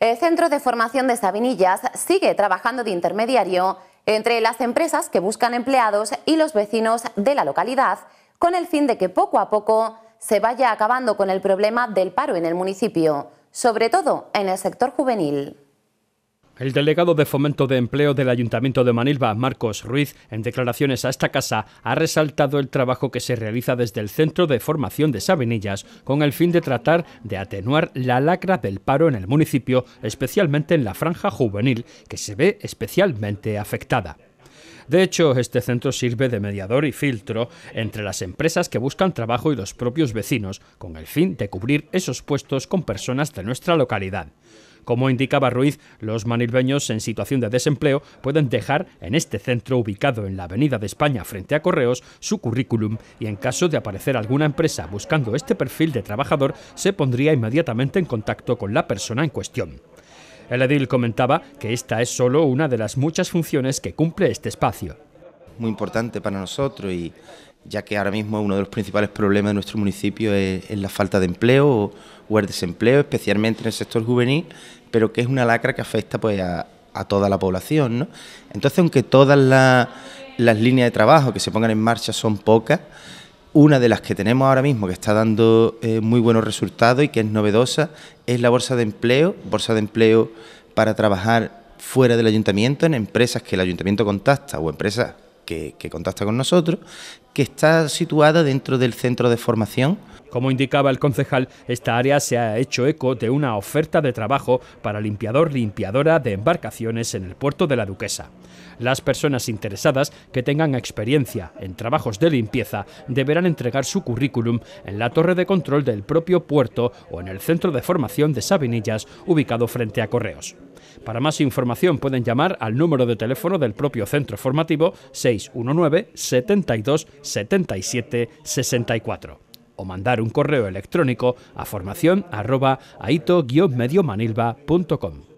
El Centro de Formación de Sabinillas sigue trabajando de intermediario entre las empresas que buscan empleados y los vecinos de la localidad, con el fin de que poco a poco se vaya acabando con el problema del paro en el municipio, sobre todo en el sector juvenil. El delegado de Fomento de Empleo del Ayuntamiento de Manilva, Marcos Ruiz, en declaraciones a esta casa, ha resaltado el trabajo que se realiza desde el Centro de Formación de Sabinillas con el fin de tratar de atenuar la lacra del paro en el municipio, especialmente en la franja juvenil, que se ve especialmente afectada. De hecho, este centro sirve de mediador y filtro entre las empresas que buscan trabajo y los propios vecinos, con el fin de cubrir esos puestos con personas de nuestra localidad. Como indicaba Ruiz, los manilbeños en situación de desempleo pueden dejar en este centro ubicado en la Avenida de España frente a Correos su currículum y en caso de aparecer alguna empresa buscando este perfil de trabajador se pondría inmediatamente en contacto con la persona en cuestión. El edil comentaba que esta es solo una de las muchas funciones que cumple este espacio. Muy importante para nosotros y ya que ahora mismo uno de los principales problemas de nuestro municipio es, la falta de empleo o, el desempleo, especialmente en el sector juvenil, pero que es una lacra que afecta pues a, toda la población. ¿no? Entonces, aunque todas las líneas de trabajo que se pongan en marcha son pocas, una de las que tenemos ahora mismo que está dando eh, muy buenos resultados y que es novedosa es la bolsa de empleo, bolsa de empleo para trabajar fuera del ayuntamiento, en empresas que el ayuntamiento contacta o empresas que, que contacta con nosotros, que está situada dentro del centro de formación como indicaba el concejal, esta área se ha hecho eco de una oferta de trabajo para limpiador-limpiadora de embarcaciones en el puerto de la Duquesa. Las personas interesadas que tengan experiencia en trabajos de limpieza deberán entregar su currículum en la torre de control del propio puerto o en el centro de formación de Sabinillas ubicado frente a Correos. Para más información pueden llamar al número de teléfono del propio centro formativo 619 72 77 64 o mandar un correo electrónico a formación mediomanilvacom